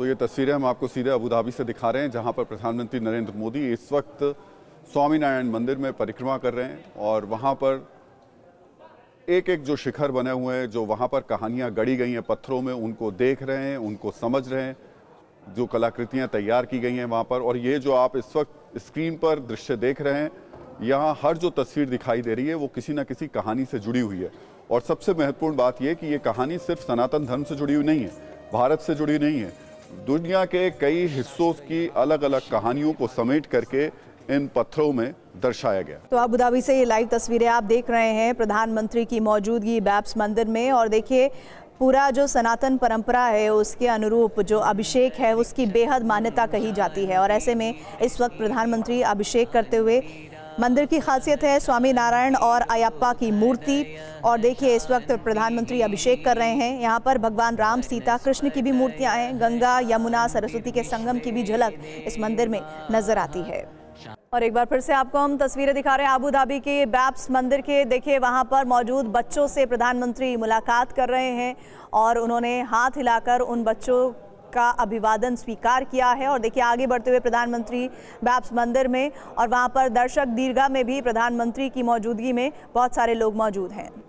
तो ये तस्वीरें हम आपको सीधे अबूधाबी से दिखा रहे हैं जहाँ पर प्रधानमंत्री नरेंद्र मोदी इस वक्त स्वामीनारायण मंदिर में परिक्रमा कर रहे हैं और वहाँ पर एक एक जो शिखर बने हुए हैं जो वहाँ पर कहानियाँ गढ़ी गई हैं पत्थरों में उनको देख रहे हैं उनको समझ रहे हैं जो कलाकृतियाँ तैयार की गई हैं वहाँ पर और ये जो आप इस वक्त स्क्रीन पर दृश्य देख रहे हैं यहाँ हर जो तस्वीर दिखाई दे रही है वो किसी न किसी कहानी से जुड़ी हुई है और सबसे महत्वपूर्ण बात यह कि ये कहानी सिर्फ सनातन धर्म से जुड़ी हुई नहीं है भारत से जुड़ी नहीं है दुनिया के कई हिस्सों की अलग अलग कहानियों को समेट करके इन पत्थरों में दर्शाया गया तो अबू धाबी से ये लाइव तस्वीरें आप देख रहे हैं प्रधानमंत्री की मौजूदगी बैप्स मंदिर में और देखिए पूरा जो सनातन परंपरा है उसके अनुरूप जो अभिषेक है उसकी बेहद मान्यता कही जाती है और ऐसे में इस वक्त प्रधानमंत्री अभिषेक करते हुए मंदिर की खासियत है स्वामी नारायण और अयप्पा की मूर्ति और देखिए इस वक्त प्रधानमंत्री अभिषेक कर रहे हैं यहाँ पर भगवान राम सीता कृष्ण की भी मूर्तियाँ हैं गंगा यमुना सरस्वती के संगम की भी झलक इस मंदिर में नजर आती है और एक बार फिर से आपको हम तस्वीरें दिखा रहे हैं आबू धाबी के बैप्स मंदिर के देखिए वहाँ पर मौजूद बच्चों से प्रधानमंत्री मुलाकात कर रहे हैं और उन्होंने हाथ हिलाकर उन बच्चों का अभिवादन स्वीकार किया है और देखिए आगे बढ़ते हुए प्रधानमंत्री बैप्स मंदिर में और वहाँ पर दर्शक दीर्घा में भी प्रधानमंत्री की मौजूदगी में बहुत सारे लोग मौजूद हैं